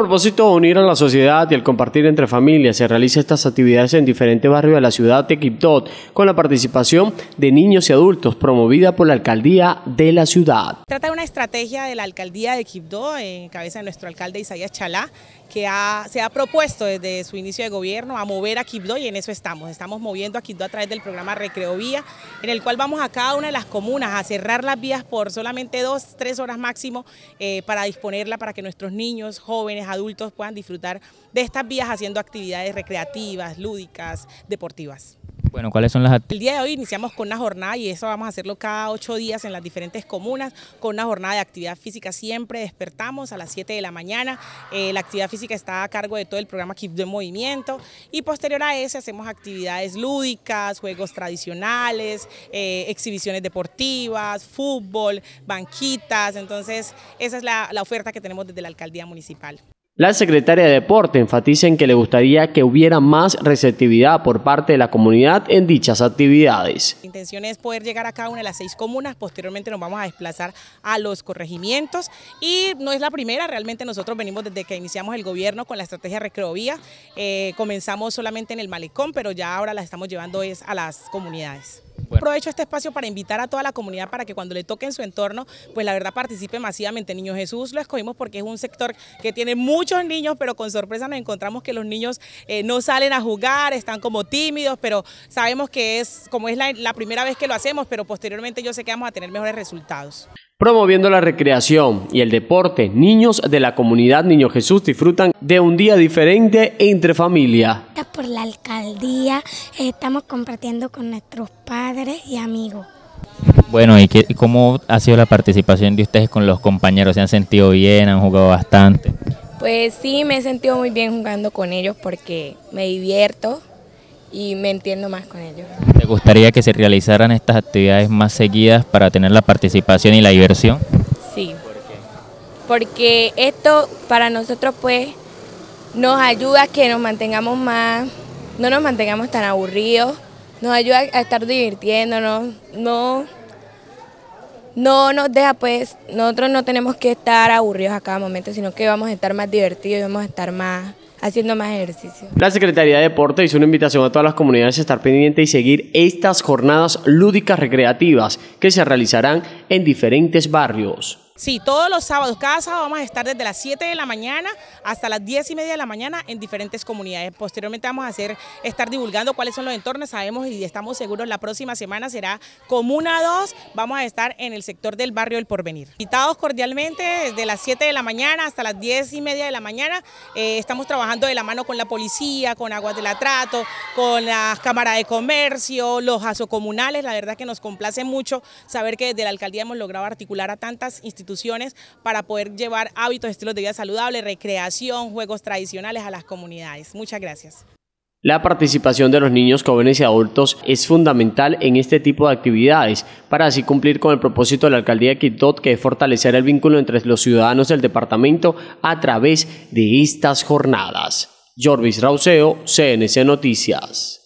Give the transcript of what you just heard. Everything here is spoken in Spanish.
propósito de unir a la sociedad y el compartir entre familias, se realiza estas actividades en diferentes barrios de la ciudad de Quibdot, con la participación de niños y adultos, promovida por la alcaldía de la ciudad. Trata de una estrategia de la alcaldía de Quibdó, en cabeza de nuestro alcalde Isaías Chalá, que se ha propuesto desde su inicio de gobierno a mover a Quibdó y en eso estamos. Estamos moviendo a Quibdó a través del programa Recreo Vía, en el cual vamos a cada una de las comunas a cerrar las vías por solamente dos, tres horas máximo eh, para disponerla para que nuestros niños, jóvenes, adultos puedan disfrutar de estas vías haciendo actividades recreativas, lúdicas, deportivas. Bueno, ¿cuáles son las actividades? El día de hoy iniciamos con una jornada y eso vamos a hacerlo cada ocho días en las diferentes comunas, con una jornada de actividad física siempre. Despertamos a las 7 de la mañana. Eh, la actividad física está a cargo de todo el programa Kip de Movimiento. Y posterior a ese hacemos actividades lúdicas, juegos tradicionales, eh, exhibiciones deportivas, fútbol, banquitas. Entonces, esa es la oferta que tenemos desde la alcaldía municipal. La secretaria de Deporte enfatiza en que le gustaría que hubiera más receptividad por parte de la comunidad en dichas actividades. La intención es poder llegar a cada una de las seis comunas, posteriormente nos vamos a desplazar a los corregimientos y no es la primera, realmente nosotros venimos desde que iniciamos el gobierno con la estrategia Recreovía, eh, comenzamos solamente en el malecón, pero ya ahora la estamos llevando a las comunidades aprovecho este espacio para invitar a toda la comunidad para que cuando le toque en su entorno, pues la verdad participe masivamente. Niño Jesús lo escogimos porque es un sector que tiene muchos niños, pero con sorpresa nos encontramos que los niños eh, no salen a jugar, están como tímidos, pero sabemos que es como es la, la primera vez que lo hacemos, pero posteriormente yo sé que vamos a tener mejores resultados promoviendo la recreación y el deporte. Niños de la comunidad Niño Jesús disfrutan de un día diferente entre familia. Por la alcaldía eh, estamos compartiendo con nuestros padres y amigos. Bueno, ¿y, cómo ha sido la participación de ustedes con los compañeros? ¿Se han sentido bien? ¿Han jugado bastante? Pues sí, me he sentido muy bien jugando con ellos porque me divierto, y me entiendo más con ellos. ¿Te gustaría que se realizaran estas actividades más seguidas para tener la participación y la diversión? Sí, porque esto para nosotros pues nos ayuda a que nos mantengamos más, no nos mantengamos tan aburridos, nos ayuda a estar divirtiéndonos, no, no nos deja pues, nosotros no tenemos que estar aburridos a cada momento, sino que vamos a estar más divertidos y vamos a estar más haciendo más ejercicio. La Secretaría de Deporte hizo una invitación a todas las comunidades a estar pendientes y seguir estas jornadas lúdicas recreativas que se realizarán en diferentes barrios. Sí, todos los sábados, cada sábado vamos a estar desde las 7 de la mañana hasta las 10 y media de la mañana en diferentes comunidades. Posteriormente vamos a hacer, estar divulgando cuáles son los entornos, sabemos y estamos seguros la próxima semana será Comuna 2, vamos a estar en el sector del barrio El Porvenir. Invitados cordialmente desde las 7 de la mañana hasta las 10 y media de la mañana, eh, estamos trabajando de la mano con la policía, con Aguas de latrato con la Cámara de comercio, los asocomunales, la verdad que nos complace mucho saber que desde la alcaldía hemos logrado articular a tantas instituciones para poder llevar hábitos, estilos de vida saludable recreación, juegos tradicionales a las comunidades. Muchas gracias. La participación de los niños, jóvenes y adultos es fundamental en este tipo de actividades para así cumplir con el propósito de la alcaldía de Quitot, que es fortalecer el vínculo entre los ciudadanos del departamento a través de estas jornadas. Jorvis Rauseo, CNC Noticias.